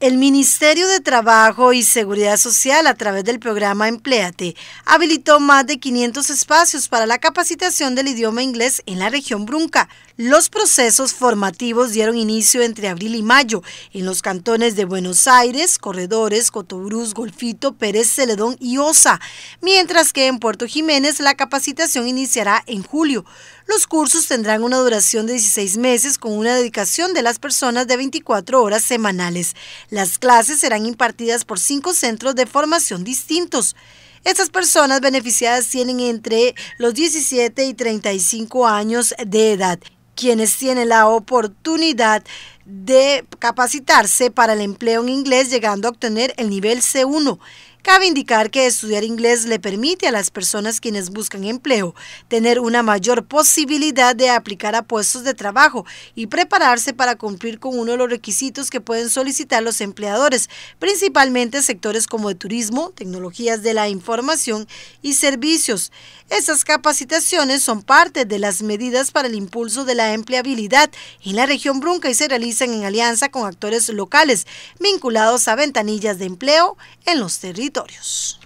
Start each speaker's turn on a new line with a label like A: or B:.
A: El Ministerio de Trabajo y Seguridad Social, a través del programa Empléate, habilitó más de 500 espacios para la capacitación del idioma inglés en la región Brunca. Los procesos formativos dieron inicio entre abril y mayo en los cantones de Buenos Aires, Corredores, Cotobruz, Golfito, Pérez Celedón y Osa, mientras que en Puerto Jiménez la capacitación iniciará en julio. Los cursos tendrán una duración de 16 meses con una dedicación de las personas de 24 horas semanales. Las clases serán impartidas por cinco centros de formación distintos. Estas personas beneficiadas tienen entre los 17 y 35 años de edad, quienes tienen la oportunidad de capacitarse para el empleo en inglés llegando a obtener el nivel C1. Cabe indicar que estudiar inglés le permite a las personas quienes buscan empleo tener una mayor posibilidad de aplicar a puestos de trabajo y prepararse para cumplir con uno de los requisitos que pueden solicitar los empleadores, principalmente sectores como de turismo, tecnologías de la información y servicios. Esas capacitaciones son parte de las medidas para el impulso de la empleabilidad en la región Brunca y se realizan en alianza con actores locales vinculados a ventanillas de empleo en los territorios territorios.